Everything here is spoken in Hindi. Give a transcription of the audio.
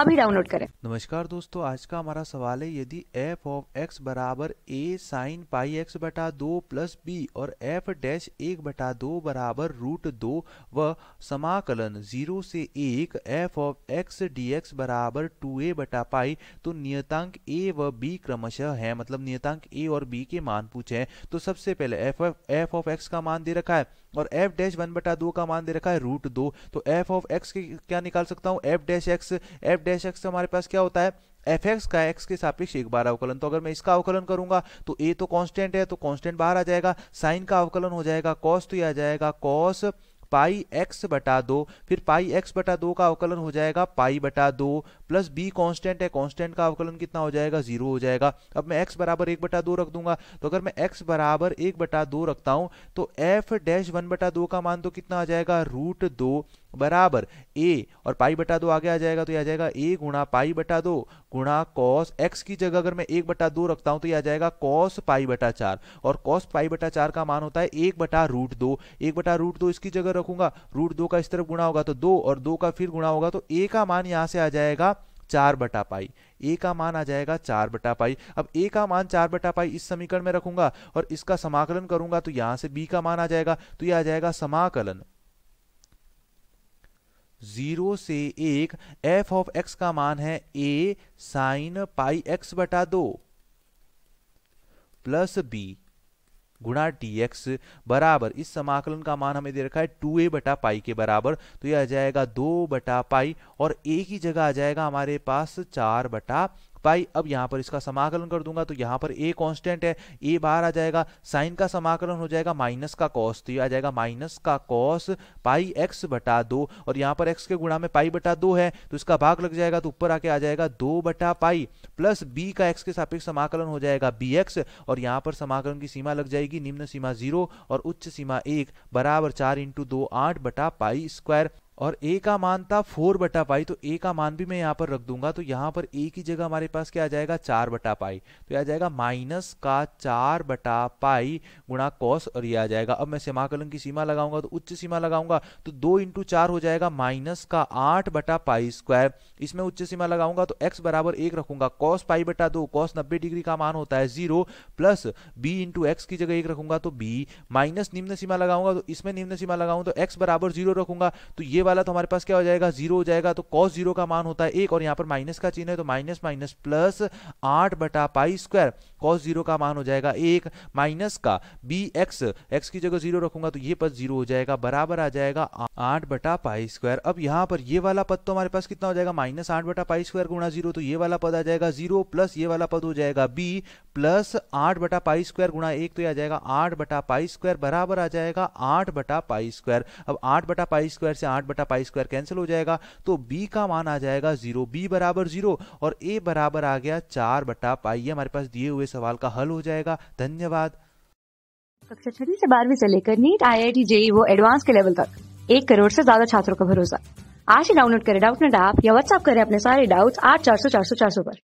अभी डाउनलोड करें नमस्कार दोस्तों आज का हमारा सवाल है यदि एफ ऑफ एक्स बराबर ए साइन पाई एक्स बटा दो प्लस बी और एफ डैश एक बटा दो बराबर रूट दो व समाकलन जीरो से एक F of X D X बराबर टू ए बटा पाई तो नियतांक ए व बी क्रमशः है मतलब नियतांक ए और बी के मान पूछे हैं तो सबसे पहले एफ एफ ऑफ एक्स का मान दे रखा है और एफ डैश वन बटा दो का मान दे रखा है रूट दो तो एफ ऑफ एक्स क्या निकाल सकता हूँ F dash X F F dash X हमारे पास क्या होता है एफ एक्स का एक्स के सापेक्ष एक बार अवकलन तो अगर मैं इसका अवकलन करूंगा तो ए तो कांस्टेंट है तो कांस्टेंट बाहर आ जाएगा साइन का अवकलन हो जाएगा कॉस तो ये आ जाएगा कॉस पाई एक्स बटा दो फिर पाई एक्स बटा दो का अवकलन हो जाएगा पाई बटा दो प्लस बी कांस्टेंट है कांस्टेंट का अवकलन कितना हो जाएगा जीरो हो जाएगा अब मैं एक्स बराबर एक बटा दो रख दूंगा तो अगर मैं एक्स बराबर एक बटा दो रखता हूं तो एफ डैश वन बटा दो का मान तो कितना आ जाएगा रूट दो बराबर ए और पाई बटा दो आगे आ जाएगा तो यह आ जाएगा ए गुणा पाई बटा दो गुणा कॉस एक्स की जगह अगर मैं एक बटा दो रखता हूं तो यह आ जाएगा कॉस पाई बटा चार और कॉस पाई बटा चार का मान होता है एक बटा रूट दो एक बटा रूट दो इसकी जगह रखूंगा रूट दो का इस तरफ गुणा होगा तो दो और दो का फिर गुणा होगा तो ए का मान यहां से आ जाएगा चार बटा पाई ए का मान आ जाएगा चार बटा पाई अब ए का मान चार बटा पाई इस समीकरण में रखूंगा और इसका समाकलन करूंगा तो यहां से बी का मान आ जाएगा तो यह आ जाएगा समाकलन जीरो से एक एफ ऑफ एक्स का मान है ए साइन पाई एक्स बटा दो प्लस बी गुणा टी एक्स बराबर इस समाकलन का मान हमें दे रखा है टू ए बटा पाई के बराबर तो यह आ जाएगा दो बटा पाई और ए की जगह आ जाएगा हमारे पास चार बटा पाई अब यहाँ पर इसका समाकलन कर दूंगा तो यहाँ पर ए कॉन्स्टेंट है ए बाहर आ जाएगा साइन का समाकलन हो जाएगा माइनस का कॉस तो आ जाएगा माइनस का कॉस पाई एक्स बटा दो और यहाँ पर एक्स के गुणा में पाई बटा दो है तो इसका भाग लग जाएगा तो ऊपर आके आ जाएगा दो बटा पाई प्लस बी का एक्स के सापेक्ष समाकलन हो जाएगा बी एक्स और यहाँ पर समाकलन की सीमा लग जाएगी निम्न सीमा जीरो और उच्च सीमा एक बराबर चार इंटू दो आठ बटा पाई स्क्वायर और ए का मान था फोर बटा पाई तो ए का मान भी मैं यहाँ पर रख दूंगा तो यहाँ पर ए की जगह हमारे पास क्या आ जाएगा चार बटा पाई तो यह आ जाएगा माइनस का चार बटा पाई गुणा कॉस और ये आ जाएगा अब मैं समाकलन की सीमा लगाऊंगा तो उच्च सीमा लगाऊंगा तो दो इंटू चार हो जाएगा माइनस का आठ बटा पाई स्क्वायर इसमें उच्च सीमा लगाऊंगा तो एक्स बराबर एक रखूंगा कॉस पाई बटा दो कॉस नब्बे डिग्री का मान होता है zero plus B into x की जगह एक रखूंगा तो बी माइनस निम्न सीमा लगाऊंगा तो इसमें निम्न सीमा लगाऊंगा तो एक्स बराबर जीरो रखूंगा तो ये वाला तो हमारे पास क्या हो जाएगा जीरो हो जाएगा तो कॉस जीरो का मान होता है एक और यहाँ पर माइनस का चिन्ह है तो माइनस माइनस प्लस आठ बटा पाई स्क्वायर कॉस जीरो का मान हो जाएगा एक माइनस का बी एक्स एक्स की जगह जीरो रखूंगा तो ये पद जीरो हो जाएगा बराबर आ जाएगा आठ बटा पाई स्क्वायर अब यहाँ पर ये वाला पद तो हमारे पास कितना हो जाएगा माइनस आठ बटा पाई स्क्वायर गुणा जीरो तो ये वाला पद आ जाएगा जीरो प्लस ये वाला पद हो जाएगा बी प्लस आठ बटा पाई स्क्वायर गुणा एक तो यह आ जाएगा आठ बटा पाई स्क्वायर बराबर आ जाएगा आठ बटा पाई स्क्वायर अब आठ बटा पाई स्क्वायर से आठ बटा पाई स्क्वायर कैंसिल हो जाएगा तो बी का मान आ जाएगा जीरो बी बराबर जीरो और ए बराबर आ गया चार बटा पाई हमारे पास दिए हुए सवाल का हल हो जाएगा धन्यवाद कक्षा छठी से बारहवीं से लेकर NEET I I T JEE वो एडवांस के लेवल तक एक करोड़ से ज्यादा छात्रों का भरोसा आज ही डाउनलोड करें डाउट नेट ऐप या व्हाट्सअप करें अपने सारे डाउट्स आठ चार सौ चार सौ चार सौ पर